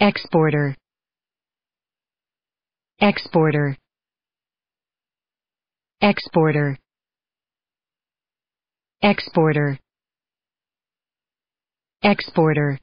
exporter exporter exporter exporter exporter